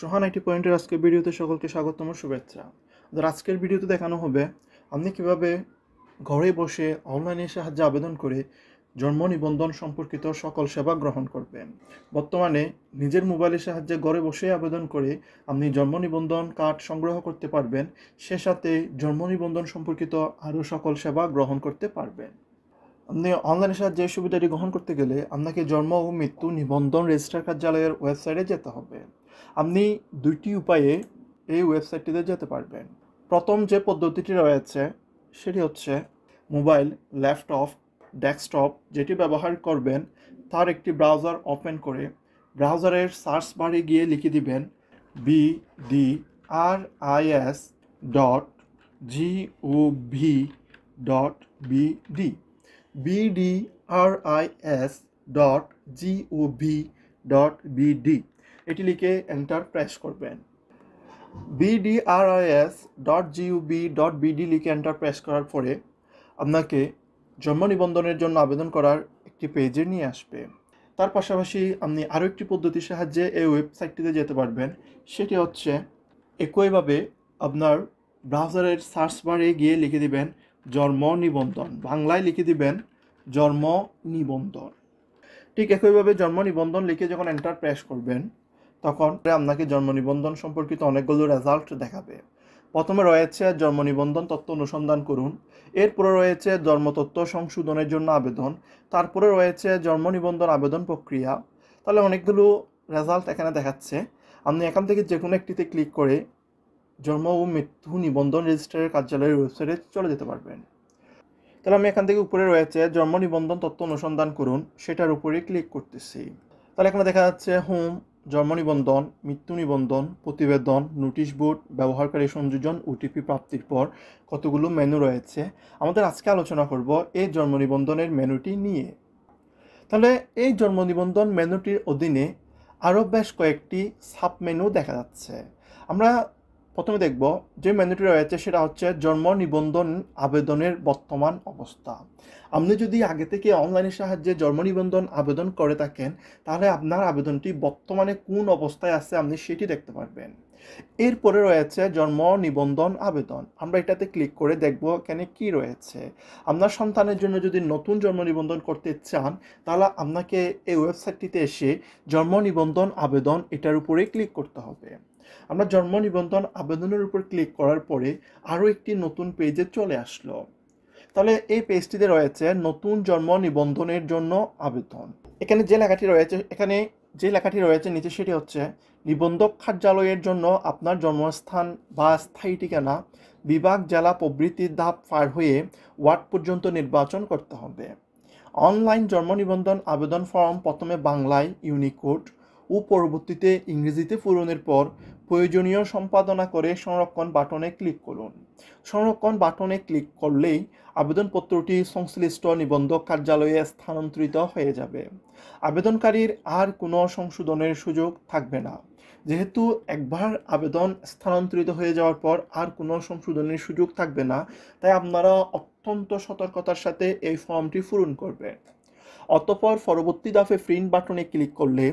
সোহান IT পয়েন্টের আজকের ভিডিওতে সকলকে স্বাগতম শুভেচ্ছা ধর আজকের ভিডিওতে দেখানো হবে আপনি কিভাবে ঘরে বসে অনলাইনে সাহায্যে আবেদন করে জন্ম নিবন্ধন সম্পর্কিত সকল সেবা গ্রহণ করবেন বর্তমানে নিজের মোবাইলের সাহায্যে ঘরে বসে আবেদন করে আপনি জন্ম নিবন্ধন কার্ড সংগ্রহ করতে পারবেন সে সাথে জন্ম নিবন্ধন সম্পর্কিত আরও সকল সেবা গ্রহণ করতে পারবেন আপনি অনলাইনের সাহায্যে সুবিধাটি গ্রহণ করতে গেলে আপনাকে জন্ম ও মৃত্যু নিবন্ধন রেজিস্ট্রার কার্যালয়ের ওয়েবসাইটে যেতে হবে আপনি দুইটি উপায়ে এই ওয়েবসাইটটিতে যেতে পারবেন প্রথম যে পদ্ধতিটি রয়েছে সেটি হচ্ছে মোবাইল ল্যাপটপ ডেস্কটপ যেটি ব্যবহার করবেন তার একটি ব্রাউজার ওপেন করে ব্রাউজারের সার্চ বারে গিয়ে লিখে দিবেন B D R I S dot G O V dot B B D D R I S dot G O V dot B D এটি লিখে এন্টার প্রেস করবেন BDRIS dot GUB dot BD লিখে enter press করার পরে আপনাকে জন্ম নিবন্ধনের জন্য আবেদন করার একটি পেজে নিয়ে আসবে তার পাশাপাশি আপনি আরও একটি পদ্ধতির সাহায্যে এই ওয়েবসাইটটিতে যেতে পারবেন সেটি হচ্ছে একইভাবে আপনার ব্রাউজারের সার্চ বারে গিয়ে লিখে দিবেন জন্ম নিবন্ধন বাংলায় লিখে দিবেন জন্ম নিবন্ধন ঠিক একইভাবে জন্ম নিবন্ধন লিখে যখন এন্টার প্রেস করবেন তখন আপনাকে জন্ম নিবন্ধন সম্পর্কিত অনেকগুলো রেজাল্ট দেখাবে প্রথমে রয়েছে জন্ম নিবন্ধন তত্ত্ব অনুসন্ধান করুন এরপরে রয়েছে জন্মতত্ত্ব সংশোধনের জন্য আবেদন তারপরে রয়েছে জন্ম নিবন্ধন আবেদন প্রক্রিয়া তাহলে অনেকগুলো রেজাল্ট এখানে দেখাচ্ছে আপনি এখান থেকে যে কোনো একটিতে ক্লিক করে জন্ম ও মৃত্যু নিবন্ধন রেজিস্ট্রারের কার্যালয়ের ওয়েবসাইটে চলে যেতে পারবেন তাহলে আমি এখান থেকে উপরে রয়েছে জন্ম নিবন্ধন তত্ত্ব অনুসন্ধান করুন সেটার উপরে ক্লিক করতেছি তাহলে এখানে দেখা যাচ্ছে হোম জন্ম নিবন্ধন মৃত্যু নিবন্ধন প্রতিবেদন নোটিশ বোর্ড ব্যবহারকারী সংযোজন ওটিপি প্রাপ্তির পর কতগুলো মেনু রয়েছে আমাদের আজকে আলোচনা করব এই জন্ম নিবন্ধনের মেনুটি নিয়ে তাহলে এই জন্ম নিবন্ধন মেনুটির অধীনে আরও বেশ কয়েকটি সাব মেনু দেখা যাচ্ছে আমরা প্রথমে দেখব যে ম্যান্ডেটরি রয়েছে সেটা হচ্ছে জন্ম নিবন্ধন আবেদনের বর্তমান অবস্থা আপনি যদি আগে থেকে অনলাইনের সাহায্যে জন্ম নিবন্ধন আবেদন করে থাকেন তাহলে আপনার আবেদনটি বর্তমানে কোন অবস্থায় আছে আপনি সেটি দেখতে পারবেন এরপরে রয়েছে জন্ম নিবন্ধন আবেদন আমরা এটাতে ক্লিক করে দেখব কেনে কি রয়েছে আপনার সন্তানের জন্য যদি নতুন জন্ম নিবন্ধন করতে চান তাহলে আপনাকে এই ওয়েবসাইটটিতে এসে জন্ম নিবন্ধন আবেদন এটার উপরে ক্লিক করতে হবে আমরা জন্ম নিবন্ধন আবেদনের উপর ক্লিক করার পরে আরও একটি নতুন পেজে চলে আসলো তাহলে এই পেজটিতে রয়েছে নতুন জন্ম নিবন্ধনের জন্য আবেদন এখানে যে লেখাটি রয়েছে এখানে যে লেখাটি রয়েছে নিচে সেটি হচ্ছে নিবন্ধক কার্যালয়ের জন্য আপনার জন্মস্থান বা স্থায়ী ঠিকানা বিভাগ জেলা প্রবৃত্তির ধাপ পার হয়ে ওয়ার্ড পর্যন্ত নির্বাচন করতে হবে অনলাইন জন্ম নিবন্ধন আবেদন ফর্ম প্রথমে বাংলায় ইউনিকোড ও পরবর্তীতে ইংরেজিতে পূরণের পর প্রয়োজনীয় সম্পাদনা করে সংরক্ষণ বাটনে ক্লিক করুন সংরক্ষণ বাটনে ক্লিক করলেই আবেদনপত্রটি সংশ্লিষ্ট নিবন্ধক কার্যালয়ে স্থানান্তরিত হয়ে যাবে আবেদনকারীর আর কোনো সংশোধনের সুযোগ থাকবে না যেহেতু একবার আবেদন স্থানান্তরিত হয়ে যাওয়ার পর আর কোনো সংশোধনের সুযোগ থাকবে না তাই আপনারা অত্যন্ত সতর্কতার সাথে এই ফর্মটি পূরণ করবেন অতপর পরবর্তী দাফে প্রিন্ট বাটনে ক্লিক করলে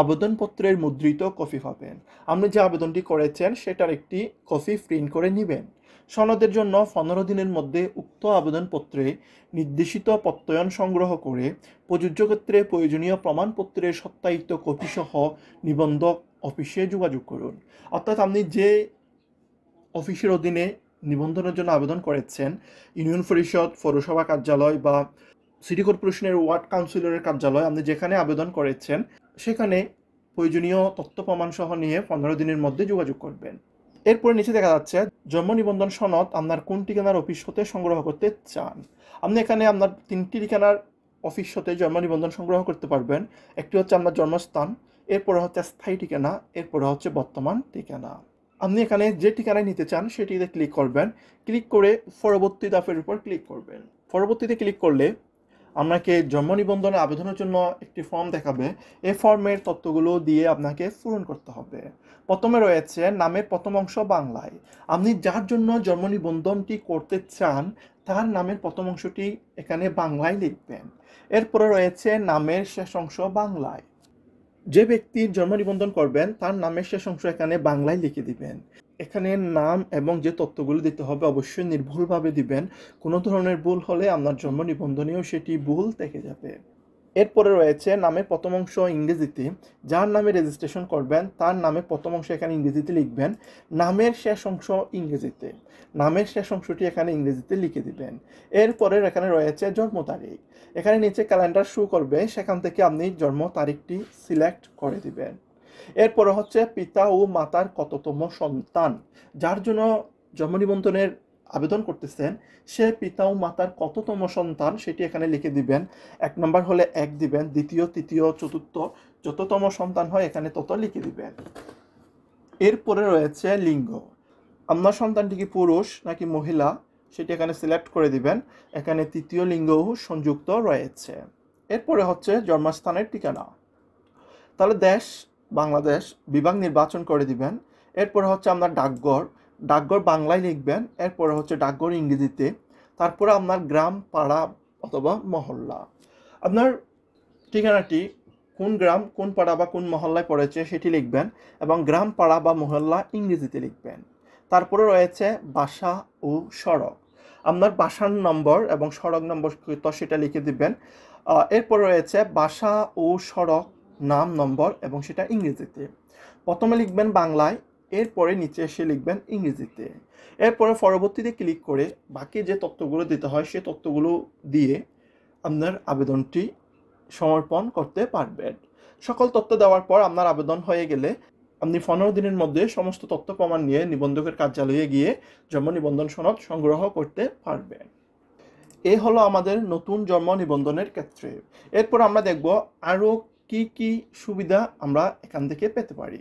আবেদনপত্রের মুদ্রিত কপি পাবেন আপনি যে আবেদনটি করেছেন সেটার একটি কপি প্রিন্ট করে নেবেন সনদের জন্য পনেরো দিনের মধ্যে উক্ত আবেদনপত্রে নির্দেশিত প্রত্যয়ন সংগ্রহ করে প্রযোজ্য ক্ষেত্রে প্রয়োজনীয় প্রমাণপত্রের সত্যায়িত কপিসহ নিবন্ধক অফিসে যোগাযোগ করুন অর্থাৎ আপনি যে অফিসের অধীনে নিবন্ধনের জন্য আবেদন করেছেন ইউনিয়ন পরিষদ পৌরসভা কার্যালয় বা সিটি কর্পোরেশনের ওয়ার্ড কাউন্সিলরের কার্যালয় আপনি যেখানে আবেদন করেছেন সেখানে প্রয়োজনীয় তথ্য প্রমাণ সহ নিয়ে পনেরো দিনের মধ্যে যোগাযোগ করবেন এরপরে নিচে দেখা যাচ্ছে জন্ম নিবন্ধন সনদ আপনার কোন ঠিকানার অফিস হতে সংগ্রহ করতে চান আপনি এখানে আপনার তিনটি ঠিকানার অফিস হতে জন্ম নিবন্ধন সংগ্রহ করতে পারবেন একটি হচ্ছে আপনার জন্মস্থান এরপরে হচ্ছে স্থায়ী ঠিকানা এরপরে হচ্ছে বর্তমান ঠিকানা আপনি এখানে যে ঠিকানায় নিতে চান সেটিতে ক্লিক করবেন ক্লিক করে পরবর্তী দাফের উপর ক্লিক করবেন পরবর্তীতে ক্লিক করলে আপনাকে জন্ম নিবন্ধনের আবেদনের জন্য একটি ফর্ম দেখাবে এই ফর্মের তথ্যগুলো দিয়ে আপনাকে পূরণ করতে হবে প্রথমে রয়েছে নামের প্রথম অংশ বাংলায় আপনি যার জন্য জন্ম নিবন্ধনটি করতে চান তার নামের প্রথম অংশটি এখানে বাংলায় লিখবেন এরপরে রয়েছে নামের শেষ অংশ বাংলায় যে ব্যক্তির জন্ম নিবন্ধন করবেন তার নামের শেষ অংশ এখানে বাংলায় লিখে দিবেন এখানে নাম এবং যে তত্ত্বগুলি দিতে হবে অবশ্যই নির্ভুলভাবে দিবেন কোনো ধরনের ভুল হলে আপনার জন্ম নিবন্ধনীয় সেটি ভুল থেকে যাবে এরপরে রয়েছে নামের প্রথম অংশ ইংরেজিতে যার নামে রেজিস্ট্রেশন করবেন তার নামে প্রথম অংশ এখানে ইংরেজিতে লিখবেন নামের শেষ অংশ ইংরেজিতে নামের শেষ অংশটি এখানে ইংরেজিতে লিখে দিবেন এরপরের এখানে রয়েছে জন্ম তারিখ এখানে নিচে ক্যালেন্ডার শু করবে সেখান থেকে আপনি জন্ম তারিখটি সিলেক্ট করে দিবেন এরপরে হচ্ছে পিতা ও মাতার কততম সন্তান যার জন্য জন্ম নিবন্ধনের আবেদন করতেছেন সে পিতা ও মাতার কততম সন্তান সেটি এখানে লিখে দিবেন এক নম্বর হলে এক দিবেন দ্বিতীয় তৃতীয় চতুর্থ যততম সন্তান হয় এখানে তত লিখে দিবেন এরপরে রয়েছে লিঙ্গ আপনার সন্তানটি কি পুরুষ নাকি মহিলা সেটি এখানে সিলেক্ট করে দিবেন এখানে তৃতীয় লিঙ্গও সংযুক্ত রয়েছে এরপরে হচ্ছে জন্মস্থানের ঠিকানা তাহলে দেশ বাংলাদেশ বিভাগ নির্বাচন করে দিবেন এরপরে হচ্ছে আপনার ডাকঘর ডাকঘর বাংলায় লিখবেন এরপরে হচ্ছে ডাকঘর ইংরেজিতে তারপরে আপনার গ্রাম পাড়া অথবা মহল্লা আপনার ঠিকানাটি কোন গ্রাম কোন পাড়া বা কোন মহল্লায় পড়েছে সেটি লিখবেন এবং গ্রাম পাড়া বা মহল্লা ইংরেজিতে লিখবেন তারপরে রয়েছে বাসা ও সড়ক আপনার বাসার নম্বর এবং সড়ক নম্বর তো সেটা লিখে দিবেন এরপর রয়েছে বাসা ও সড়ক নাম নম্বর এবং সেটা ইংরেজিতে প্রথমে লিখবেন বাংলায় এরপরে নিচে এসে লিখবেন ইংরেজিতে এরপরে পরবর্তীতে ক্লিক করে বাকি যে তথ্যগুলো দিতে হয় সে তথ্যগুলো দিয়ে আপনার আবেদনটি সমর্পণ করতে পারবেন সকল তথ্য দেওয়ার পর আপনার আবেদন হয়ে গেলে আপনি পনেরো দিনের মধ্যে সমস্ত তথ্য প্রমাণ নিয়ে নিবন্ধকের কার্যালয়ে গিয়ে জন্ম নিবন্ধন সনদ সংগ্রহ করতে পারবেন এ হলো আমাদের নতুন জন্ম নিবন্ধনের ক্ষেত্রে এরপর আমরা দেখব আরও কি কি সুবিধা আমরা এখান থেকে পেতে পারি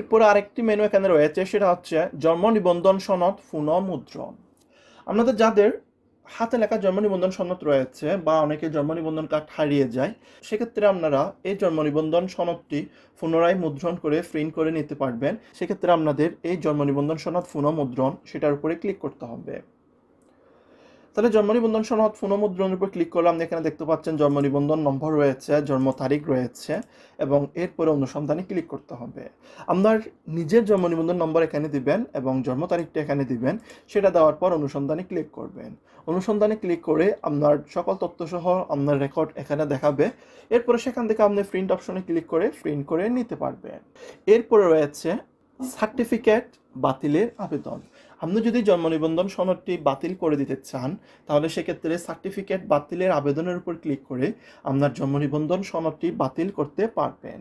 এরপরে আরেকটি মেনু এখানে রয়েছে সেটা হচ্ছে জন্ম নিবন্ধন সনদ মুদ্রণ আপনাদের যাদের হাতে লেখা জন্ম নিবন্ধন সনদ রয়েছে বা অনেকে জন্ম নিবন্ধন কার্ড হারিয়ে যায় সেক্ষেত্রে আপনারা এই জন্ম নিবন্ধন সনদটি পুনরায় মুদ্রণ করে প্রিন্ট করে নিতে পারবেন সেক্ষেত্রে আপনাদের এই জন্ম নিবন্ধন সনদ মুদ্রণ সেটার উপরে ক্লিক করতে হবে তাহলে জন্ম নিবন্ধন সনদ পুনমুদ্রণের উপর ক্লিক করলাম এখানে দেখতে পাচ্ছেন জন্ম নিবন্ধন নম্বর রয়েছে জন্ম তারিখ রয়েছে এবং এরপরে অনুসন্ধানে ক্লিক করতে হবে আপনার নিজের জন্ম নিবন্ধন নম্বর এখানে দিবেন এবং জন্ম তারিখটা এখানে দিবেন সেটা দেওয়ার পর অনুসন্ধানে ক্লিক করবেন অনুসন্ধানে ক্লিক করে আপনার সকল তথ্যসহ আপনার রেকর্ড এখানে দেখাবে এরপরে সেখান থেকে আপনি প্রিন্ট অপশনে ক্লিক করে প্রিন্ট করে নিতে পারবেন এরপরে রয়েছে সার্টিফিকেট বাতিলের আবেদন আপনি যদি জন্ম নিবন্ধন সনদটি বাতিল করে দিতে চান তাহলে সেক্ষেত্রে সার্টিফিকেট বাতিলের আবেদনের উপর ক্লিক করে আপনার জন্ম নিবন্ধন সনদটি বাতিল করতে পারবেন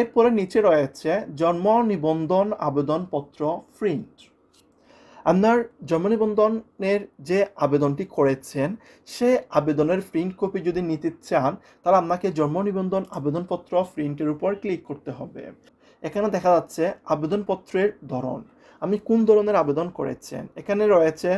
এরপরে নিচে রয়েছে জন্ম নিবন্ধন আবেদনপত্র প্রিন্ট আপনার জন্ম নিবন্ধনের যে আবেদনটি করেছেন সে আবেদনের প্রিন্ট কপি যদি নিতে চান তাহলে আপনাকে জন্ম নিবন্ধন আবেদনপত্র প্রিন্টের উপর ক্লিক করতে হবে এখানে দেখা যাচ্ছে আবেদনপত্রের ধরন আপনি কোন ধরনের আবেদন করেছেন এখানে রয়েছে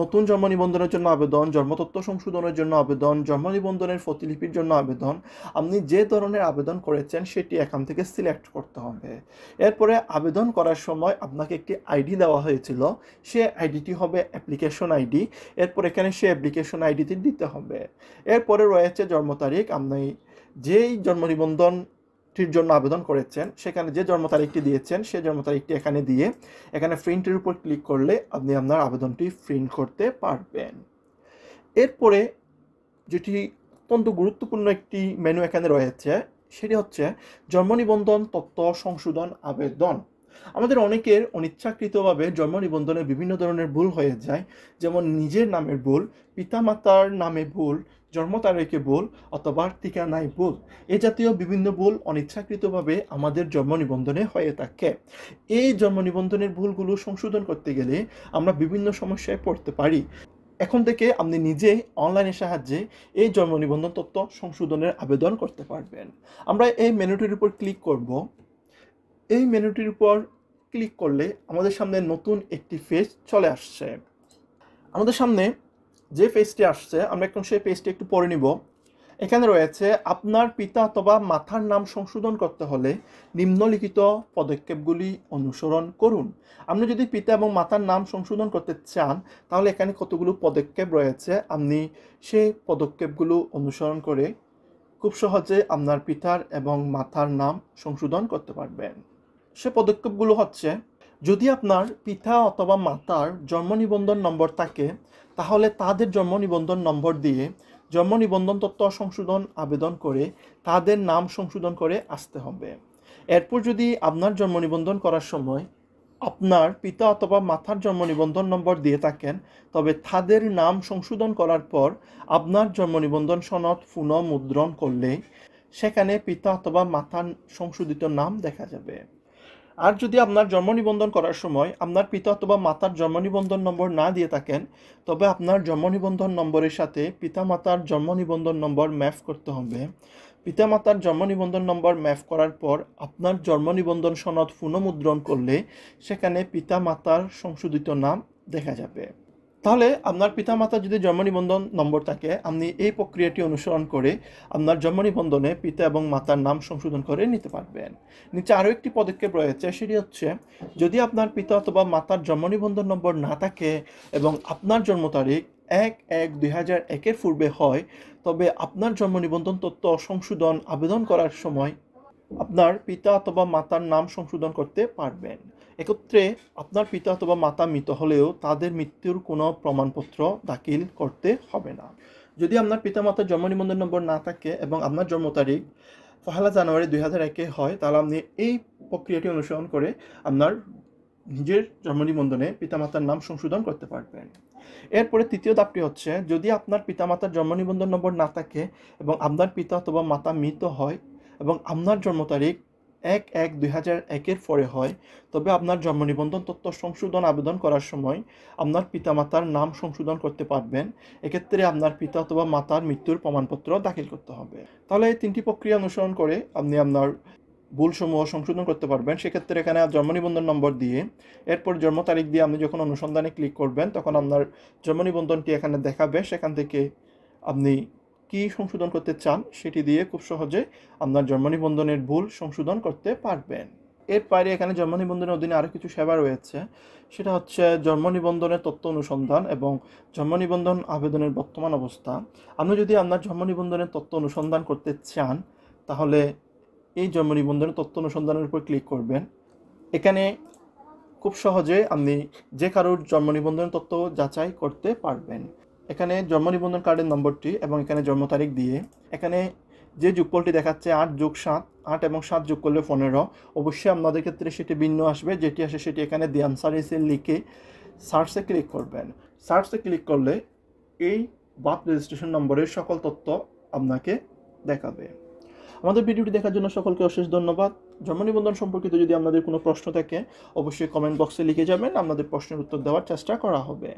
নতুন জন্ম নিবন্ধনের জন্য আবেদন জন্মতত্ত্ব সংশোধনের জন্য আবেদন জন্ম নিবন্ধনের প্রতিলিপির জন্য আবেদন আপনি যে ধরনের আবেদন করেছেন সেটি এখান থেকে সিলেক্ট করতে হবে এরপরে আবেদন করার সময় আপনাকে একটি আইডি দেওয়া হয়েছিল সে আইডিটি হবে অ্যাপ্লিকেশন আইডি এরপর এখানে সে অ্যাপ্লিকেশন আইডিটি দিতে হবে এরপরে রয়েছে জন্ম তারিখ আপনি যেই জন্ম নিবন্ধন টির জন্য আবেদন করেছেন সেখানে যে জন্ম তারিখটি দিয়েছেন সেই জন্ম তারিখটি এখানে দিয়ে এখানে প্রিন্টের উপর ক্লিক করলে আপনি আপনার আবেদনটি প্রিন্ট করতে পারবেন এরপরে যেটি অত্যন্ত গুরুত্বপূর্ণ একটি মেনু এখানে রয়েছে সেটি হচ্ছে জন্ম নিবন্ধন তথ্য সংশোধন আবেদন আমাদের অনেকের অনিচ্ছাকৃতভাবে জন্ম নিবন্ধনে বিভিন্ন ধরনের ভুল হয়ে যায় যেমন নিজের নামের ভুল পিতামাতার নামে ভুল জন্ম তারিখে ভুল অথবা ঠিকানায় ভুল এ জাতীয় বিভিন্ন ভুল অনিচ্ছাকৃতভাবে আমাদের জন্ম নিবন্ধনে হয়ে থাকে এই জন্ম নিবন্ধনের ভুলগুলো সংশোধন করতে গেলে আমরা বিভিন্ন সমস্যায় পড়তে পারি এখন থেকে আপনি নিজে অনলাইনের সাহায্যে এই জন্ম নিবন্ধন তথ্য সংশোধনের আবেদন করতে পারবেন আমরা এই মেনুটির উপর ক্লিক করব এই মেনুটির উপর ক্লিক করলে আমাদের সামনে নতুন একটি ফেজ চলে আসছে আমাদের সামনে যে ফেজটি আসছে আমরা এখন সেই ফেজটি একটু পরে নিব এখানে রয়েছে আপনার পিতা অথবা মাথার নাম সংশোধন করতে হলে নিম্নলিখিত পদক্ষেপগুলি অনুসরণ করুন আপনি যদি পিতা এবং মাতার নাম সংশোধন করতে চান তাহলে এখানে কতগুলো পদক্ষেপ রয়েছে আপনি সেই পদক্ষেপগুলো অনুসরণ করে খুব সহজে আপনার পিতার এবং মাথার নাম সংশোধন করতে পারবেন সে পদক্ষেপগুলো হচ্ছে যদি আপনার পিতা অথবা মাতার জন্ম নিবন্ধন নম্বর থাকে তাহলে তাদের জন্ম নিবন্ধন নম্বর দিয়ে জন্ম নিবন্ধন তত্ত্ব সংশোধন আবেদন করে তাদের নাম সংশোধন করে আসতে হবে এরপর যদি আপনার জন্ম নিবন্ধন করার সময় আপনার পিতা অথবা মাথার জন্ম নিবন্ধন নম্বর দিয়ে থাকেন তবে তাদের নাম সংশোধন করার পর আপনার জন্ম নিবন্ধন সনদ পুনঃ মুদ্রণ করলে সেখানে পিতা অথবা মাথার সংশোধিত নাম দেখা যাবে আর যদি আপনার জন্ম নিবন্ধন করার সময় আপনার পিতা অথবা মাতার জন্ম নিবন্ধন নম্বর না দিয়ে থাকেন তবে আপনার জন্ম নিবন্ধন নম্বরের সাথে পিতা মাতার জন্ম নিবন্ধন নম্বর ম্যাপ করতে হবে পিতা মাতার জন্ম নিবন্ধন নম্বর ম্যাপ করার পর আপনার জন্ম নিবন্ধন সনদ পুনঃমুদ্রণ করলে সেখানে পিতা মাতার সংশোধিত নাম দেখা যাবে তাহলে আপনার পিতামাতা যদি জন্ম নিবন্ধন নম্বর থাকে আপনি এই প্রক্রিয়াটি অনুসরণ করে আপনার জন্ম নিবন্ধনে পিতা এবং মাতার নাম সংশোধন করে নিতে পারবেন নিচে আরও একটি পদক্ষেপ রয়েছে সেটি হচ্ছে যদি আপনার পিতা অথবা মাতার জন্ম নিবন্ধন নম্বর না থাকে এবং আপনার জন্ম তারিখ এক এক দুই হাজার একের পূর্বে হয় তবে আপনার জন্ম নিবন্ধন তথ্য সংশোধন আবেদন করার সময় আপনার পিতা অথবা মাতার নাম সংশোধন করতে পারবেন একত্রে আপনার পিতা অথবা মাতা মৃত হলেও তাদের মৃত্যুর কোনো প্রমাণপত্র দাখিল করতে হবে না যদি আপনার পিতা মাতার জন্ম নিবন্ধন নম্বর না থাকে এবং আপনার জন্ম তারিখ পহেলা জানুয়ারি দুই হাজার একে হয় তাহলে আপনি এই প্রক্রিয়াটি অনুসরণ করে আপনার নিজের জন্ম নিবন্ধনে পিতামাতার নাম সংশোধন করতে পারবেন এরপরে তৃতীয় দাবটি হচ্ছে যদি আপনার পিতামাতার জন্ম নিবন্ধন নম্বর না থাকে এবং আপনার পিতা অথবা মাতা মৃত হয় এবং আপনার জন্ম তারিখ এক এক দুই হাজার একের পরে হয় তবে আপনার জন্ম নিবন্ধন তথ্য সংশোধন আবেদন করার সময় আপনার পিতামাতার নাম সংশোধন করতে পারবেন এক্ষেত্রে আপনার পিতা অথবা মাতার মৃত্যুর প্রমাণপত্র দাখিল করতে হবে তাহলে এই তিনটি প্রক্রিয়া অনুসরণ করে আপনি আপনার ভুলসমূহ সংশোধন করতে পারবেন সেক্ষেত্রে এখানে জন্ম নিবন্ধন নম্বর দিয়ে এরপর জন্ম তারিখ দিয়ে আপনি যখন অনুসন্ধানে ক্লিক করবেন তখন আপনার জন্ম নিবন্ধনটি এখানে দেখাবে সেখান থেকে আপনি কি সংশোধন করতে চান সেটি দিয়ে খুব সহজে আপনার জন্ম নিবন্ধনের ভুল সংশোধন করতে পারবেন এর বাইরে এখানে জন্মনিবন্ধনের অধীনে আরও কিছু সেবা রয়েছে সেটা হচ্ছে জন্ম নিবন্ধনের তথ্য অনুসন্ধান এবং জন্ম নিবন্ধন আবেদনের বর্তমান অবস্থা আপনি যদি আপনার জন্ম নিবন্ধনের তথ্য অনুসন্ধান করতে চান তাহলে এই জন্ম নিবন্ধনের তথ্য অনুসন্ধানের উপর ক্লিক করবেন এখানে খুব সহজে আপনি যে কারোর জন্ম নিবন্ধনের তথ্য যাচাই করতে পারবেন এখানে জন্ম নিবন্ধন কার্ডের নম্বরটি এবং এখানে জন্ম তারিখ দিয়ে এখানে যে যুগফলটি দেখাচ্ছে আট যোগ সাত আট এবং সাত যোগ করলে পনেরো অবশ্যই আপনাদের ক্ষেত্রে সেটি ভিন্ন আসবে যেটি আসে সেটি এখানে দি আনসার এসে লিখে সার্চে ক্লিক করবেন সার্চে ক্লিক করলে এই বার্থ রেজিস্ট্রেশন নম্বরের সকল তথ্য আপনাকে দেখাবে আমাদের ভিডিওটি দেখার জন্য সকলকে অশেষ ধন্যবাদ জন্ম নিবন্ধন সম্পর্কিত যদি আপনাদের কোনো প্রশ্ন থাকে অবশ্যই কমেন্ট বক্সে লিখে যাবেন আপনাদের প্রশ্নের উত্তর দেওয়ার চেষ্টা করা হবে